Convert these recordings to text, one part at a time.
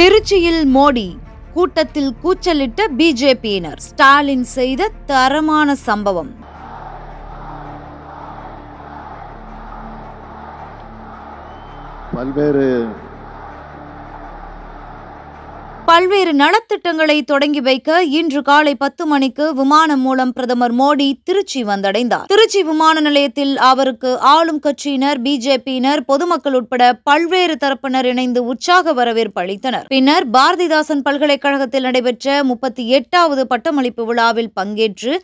திருச்சியில் மோடி கூட்டத்தில் கூச்சலிட்ட பிஜேபியினர் ஸ்டாலின் செய்த தரமான சம்பவம் பல்வேறு பல்வேறு நலத்திட்டங்களை தொடங்கி வைக்க இன்று காலை பத்து மணிக்கு விமானம் மூலம் பிரதமர் மோடி திருச்சி வந்தடைந்தார் திருச்சி விமான நிலையத்தில் அவருக்கு ஆளும் கட்சியினர் பிஜேபியினர் பொதுமக்கள் உட்பட பல்வேறு தரப்பினர் இணைந்து உற்சாக வரவேற்பு அளித்தனர் பின்னர் பாரதிதாசன் பல்கலைக்கழகத்தில் நடைபெற்ற முப்பத்தி எட்டாவது பட்டமளிப்பு விழாவில் பங்கேற்று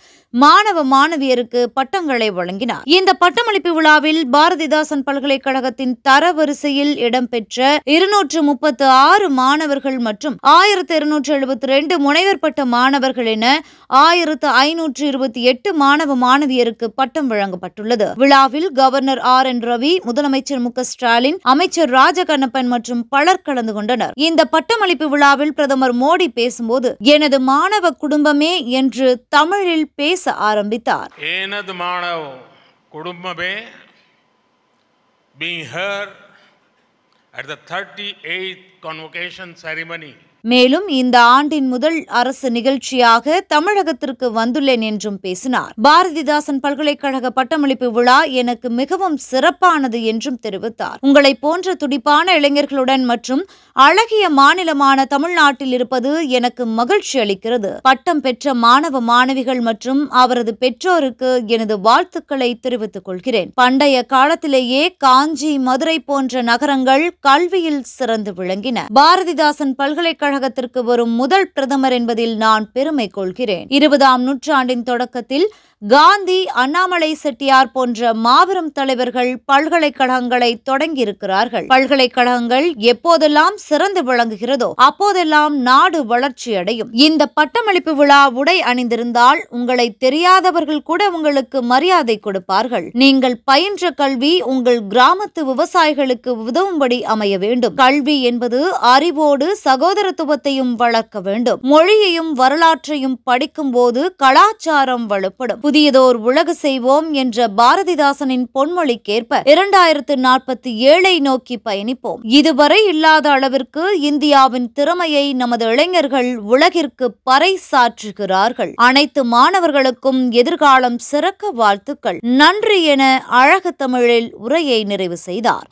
மாணவ மாணவியருக்கு பட்டங்களை வழங்கினார் இந்த பட்டமளிப்பு விழாவில் பாரதிதாசன் பல்கலைக்கழகத்தின் தரவரிசையில் இடம்பெற்ற இருநூற்று முப்பத்து ஆறு மாணவர்கள் மற்றும் ஆயிரத்து இருநூற்றி எழுபத்தி ரெண்டு முனைவர் பட்ட மாணவர்கள் என ஆயிரத்து ஐநூற்று இருபத்தி எட்டு மாணவ மாணவியருக்கு பட்டம் வழங்கப்பட்டுள்ளது விழாவில் கவர்னர் ஆர் என் ரவி முதலமைச்சர் மு ஸ்டாலின் அமைச்சர் ராஜகண்ணப்பன் மற்றும் பலர் கலந்து கொண்டனர் இந்த பட்டமளிப்பு விழாவில் பிரதமர் மோடி பேசும்போது எனது மாணவ குடும்பமே என்று தமிழில் பேச ஆரம்பித்தார் எனது மாணவ குடும்பமே being at the 38th convocation ceremony மேலும் இந்த ஆண்டின் முதல் அரசு நிகழ்ச்சியாக தமிழகத்திற்கு வந்துள்ளேன் என்றும் பேசினார் பாரதிதாசன் பல்கலைக்கழக பட்டமளிப்பு விழா எனக்கு மிகவும் சிறப்பானது என்றும் தெரிவித்தார் உங்களை போன்ற துடிப்பான இளைஞர்களுடன் மற்றும் அழகிய மாநிலமான தமிழ்நாட்டில் இருப்பது எனக்கு மகிழ்ச்சி அளிக்கிறது பட்டம் பெற்ற மாணவ மாணவிகள் மற்றும் அவரது பெற்றோருக்கு எனது வாழ்த்துக்களை தெரிவித்துக் கொள்கிறேன் பண்டைய காலத்திலேயே காஞ்சி மதுரை போன்ற நகரங்கள் கல்வியில் சிறந்து விளங்கின பாரதிதாசன் பல்கலைக்கழக தமிழகத்திற்கு வரும் முதல் பிரதமர் என்பதில் நான் பெருமை கொள்கிறேன் இருபதாம் நூற்றாண்டின் தொடக்கத்தில் காந்தி அண்ணாமலை செட்டியார் போன்ற மாபெரும் தலைவர்கள் பல்கலைக்கழகங்களை தொடங்கியிருக்கிறார்கள் பல்கலைக்கழகங்கள் எப்போதெல்லாம் சிறந்து விளங்குகிறதோ அப்போதெல்லாம் நாடு வளர்ச்சியடையும் இந்த பட்டமளிப்பு விழா உடை அணிந்திருந்தால் உங்களை தெரியாதவர்கள் கூட உங்களுக்கு மரியாதை கொடுப்பார்கள் நீங்கள் பயின்ற கல்வி உங்கள் கிராமத்து விவசாயிகளுக்கு உதவும்படி அமைய வேண்டும் கல்வி என்பது அறிவோடு சகோதரத்துவத்தையும் வளர்க்க வேண்டும் மொழியையும் வரலாற்றையும் படிக்கும் போது கலாச்சாரம் வலுப்படும் புதியதோர் உலக செய்வோம் என்ற பாரதிதாசனின் பொன்மொழிக்கேற்ப இரண்டாயிரத்து நாற்பத்தி ஏழை நோக்கி பயணிப்போம் இதுவரை இல்லாத அளவிற்கு இந்தியாவின் திறமையை நமது இளைஞர்கள் உலகிற்கு பறை சாற்றுகிறார்கள் அனைத்து மாணவர்களுக்கும் எதிர்காலம் சிறக்க வாழ்த்துக்கள் நன்றி என அழகு தமிழில் உரையை நிறைவு செய்தார்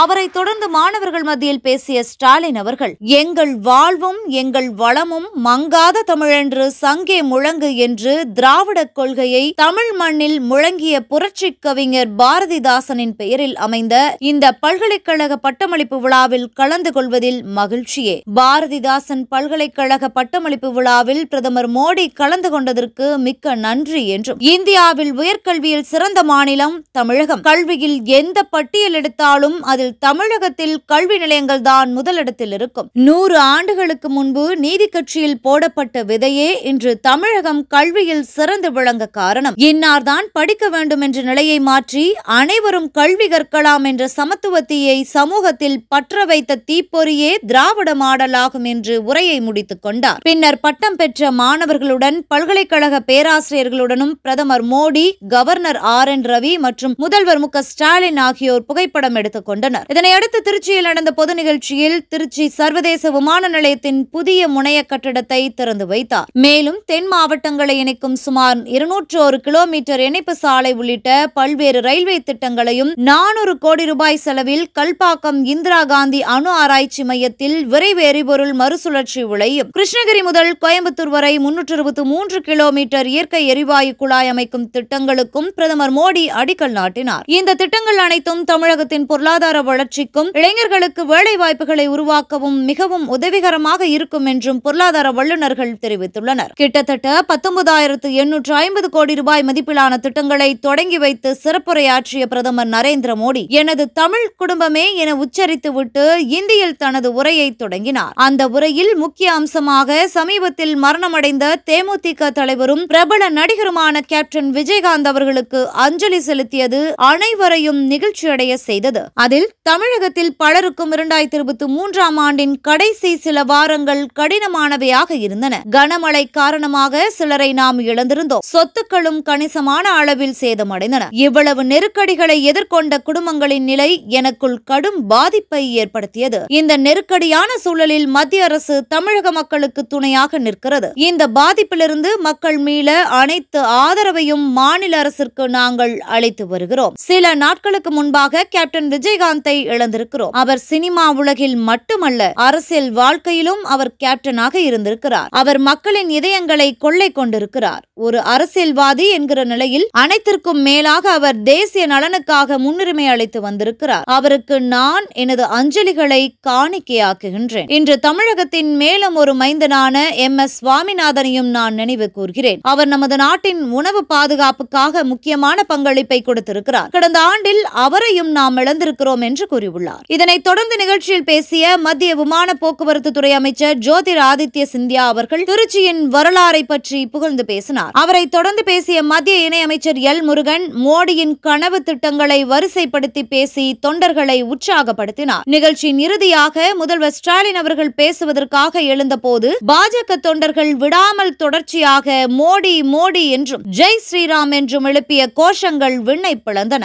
அவரை தொடர்ந்து மாணவர்கள் மத்தியில் பேசிய ஸ்டாலின் அவர்கள் எங்கள் வாழ்வும் எங்கள் வளமும் மங்காத தமிழென்று சங்கே முழங்கு என்று திராவிட கொள்கையை தமிழ் மண்ணில் முழங்கிய புரட்சி கவிஞர் பாரதிதாசனின் பெயரில் அமைந்த இந்த பல்கலைக்கழக பட்டமளிப்பு விழாவில் கலந்து கொள்வதில் மகிழ்ச்சியே பாரதிதாசன் பல்கலைக்கழக பட்டமளிப்பு விழாவில் பிரதமர் மோடி கலந்து கொண்டதற்கு மிக்க நன்றி என்றும் இந்தியாவில் உயர்கல்வியில் சிறந்த மாநிலம் தமிழகம் கல்வியில் எந்த பட்டியல் எடுத்தாலும் அது அதில் தமிழகத்தில் கல்வி நிலையங்கள் தான் முதலிடத்தில் இருக்கும் நூறு ஆண்டுகளுக்கு முன்பு நீதி கட்சியில் போடப்பட்ட விதையே இன்று தமிழகம் கல்வியில் சிறந்து விளங்க காரணம் இன்னார்தான் படிக்க வேண்டும் என்ற நிலையை மாற்றி அனைவரும் கல்வி கற்கலாம் என்ற சமத்துவத்தையை சமூகத்தில் பற்ற வைத்த தீப்பொறியே திராவிட மாடலாகும் என்று உரையை முடித்துக் கொண்டார் பின்னர் பட்டம் பெற்ற மாணவர்களுடன் பல்கலைக்கழக பேராசிரியர்களுடனும் பிரதமர் Modi governor R N Ravi மற்றும் முதல்வர் மு ஸ்டாலின் ஆகியோர் புகைப்படம் எடுத்துக் கொண்டனர் கொண்டனர் இதனையடுத்து திருச்சியில் நடந்த பொது நிகழ்ச்சியில் திருச்சி சர்வதேச விமான நிலையத்தின் புதிய முனைய கட்டிடத்தை திறந்து வைத்தார் மேலும் தென் மாவட்டங்களை இணைக்கும் சுமார் இருநூற்று ஒரு கிலோமீட்டர் இணைப்பு சாலை உள்ளிட்ட பல்வேறு ரயில்வே திட்டங்களையும் நானூறு கோடி ரூபாய் செலவில் கல்பாக்கம் இந்திரா காந்தி அணு ஆராய்ச்சி மையத்தில் விரைவு எரிபொருள் மறுசுழற்சி உலையும் கிருஷ்ணகிரி முதல் கோயம்புத்தூர் வரை முன்னூற்று இருபத்தி மூன்று கிலோமீட்டர் இயற்கை எரிவாயு குழாய் அமைக்கும் திட்டங்களுக்கும் பிரதமர் மோடி அடிக்கல் நாட்டினார் இந்த திட்டங்கள் அனைத்தும் தமிழகத்தின் பொருளாதார வளர்ச்சிக்கும் இளைஞர்களுக்கு வேலை வாய்ப்புகளை உருவாக்கவும் மிகவும் உதவிகரமாக இருக்கும் என்றும் பொருளாதார வல்லுநர்கள் தெரிவித்துள்ளனர் கிட்டத்தட்ட பத்தொன்பதாயிரத்து எண்ணூற்று ஐம்பது கோடி ரூபாய் மதிப்பிலான திட்டங்களை தொடங்கி வைத்து சிறப்புரையாற்றிய பிரதமர் நரேந்திர மோடி எனது தமிழ் குடும்பமே என உச்சரித்துவிட்டு இந்தியில் தனது உரையை தொடங்கினார் அந்த உரையில் முக்கிய அம்சமாக சமீபத்தில் மரணமடைந்த தேமுதிக தலைவரும் பிரபல நடிகருமான கேப்டன் விஜயகாந்த் அவர்களுக்கு அஞ்சலி செலுத்தியது அனைவரையும் நிகழ்ச்சியடைய செய்தது அதில் தமிழகத்தில் பலருக்கும் இரண்டாயிரத்தி இருபத்தி மூன்றாம் ஆண்டின் கடைசி சில வாரங்கள் கடினமானவையாக இருந்தன கனமழை காரணமாக சிலரை நாம் இழந்திருந்தோம் சொத்துக்களும் கணிசமான அளவில் சேதமடைந்தன இவ்வளவு நெருக்கடிகளை எதிர்கொண்ட குடும்பங்களின் நிலை எனக்குள் கடும் பாதிப்பை ஏற்படுத்தியது இந்த நெருக்கடியான சூழலில் மத்திய அரசு தமிழக மக்களுக்கு துணையாக நிற்கிறது இந்த பாதிப்பிலிருந்து மக்கள் மீள அனைத்து ஆதரவையும் மாநில அரசிற்கு நாங்கள் அளித்து வருகிறோம் சில நாட்களுக்கு முன்பாக கேப்டன் விஜயகாந்த் விஜயகாந்தை இழந்திருக்கிறோம் அவர் சினிமா உலகில் மட்டுமல்ல அரசியல் வாழ்க்கையிலும் அவர் கேப்டனாக இருந்திருக்கிறார் அவர் மக்களின் இதயங்களை கொள்ளை கொண்டிருக்கிறார் ஒரு அரசியல்வாதி என்கிற நிலையில் அனைத்திற்கும் மேலாக அவர் தேசிய நலனுக்காக முன்னுரிமை அளித்து வந்திருக்கிறார் அவருக்கு நான் எனது அஞ்சலிகளை காணிக்கையாக்குகின்றேன் இன்று தமிழகத்தின் மேலும் ஒரு மைந்தனான எம் எஸ் சுவாமிநாதனையும் நான் நினைவு கூறுகிறேன் அவர் நமது நாட்டின் உணவு பாதுகாப்புக்காக முக்கியமான பங்களிப்பை கொடுத்திருக்கிறார் கடந்த ஆண்டில் அவரையும் நாம் இழந்திருக்கிறோம் என்று கூறியுள்ளார் இதனைத் தொடர்ந்து நிகழ்ச்சியில் பேசிய மத்திய விமான போக்குவரத்து துறை அமைச்சர் ஜோதிர் ஆதித்ய சிந்தியா அவர்கள் திருச்சியின் வரலாறை பற்றி புகழ்ந்து பேசினார் அவரை தொடர்ந்து பேசிய மத்திய இணையமைச்சர் எல் முருகன் மோடியின் கனவு திட்டங்களை வரிசைப்படுத்தி பேசி தொண்டர்களை உற்சாகப்படுத்தினார் நிகழ்ச்சியின் இறுதியாக முதல்வர் ஸ்டாலின் அவர்கள் பேசுவதற்காக எழுந்தபோது பாஜக தொண்டர்கள் விடாமல் தொடர்ச்சியாக மோடி மோடி என்றும் ஜெய் ஸ்ரீராம் என்றும் எழுப்பிய கோஷங்கள் விண்ணை பிளந்தன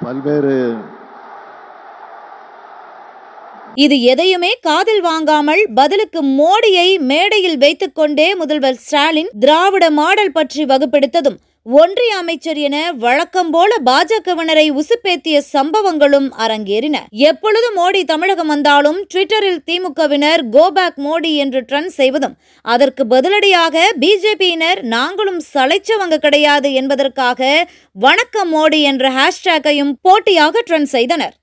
Valverde. இது எதையுமே காதில் வாங்காமல் பதிலுக்கு மோடியை மேடையில் வைத்துக்கொண்டே முதல்வர் ஸ்டாலின் திராவிட மாடல் பற்றி வகுப்பெடுத்ததும் ஒன்றிய அமைச்சர் என வழக்கம் போல பாஜகவினரை உசுப்பேத்திய சம்பவங்களும் அரங்கேறின எப்பொழுது மோடி தமிழகம் வந்தாலும் ட்விட்டரில் திமுகவினர் கோபேக் மோடி என்று ட்ரெண்ட் செய்வதும் அதற்கு பதிலடியாக பிஜேபியினர் நாங்களும் சளைச்சவங்க கிடையாது என்பதற்காக வணக்கம் மோடி என்ற ஹேஷ்டேக்கையும் போட்டியாக ட்ரெண்ட் செய்தனர்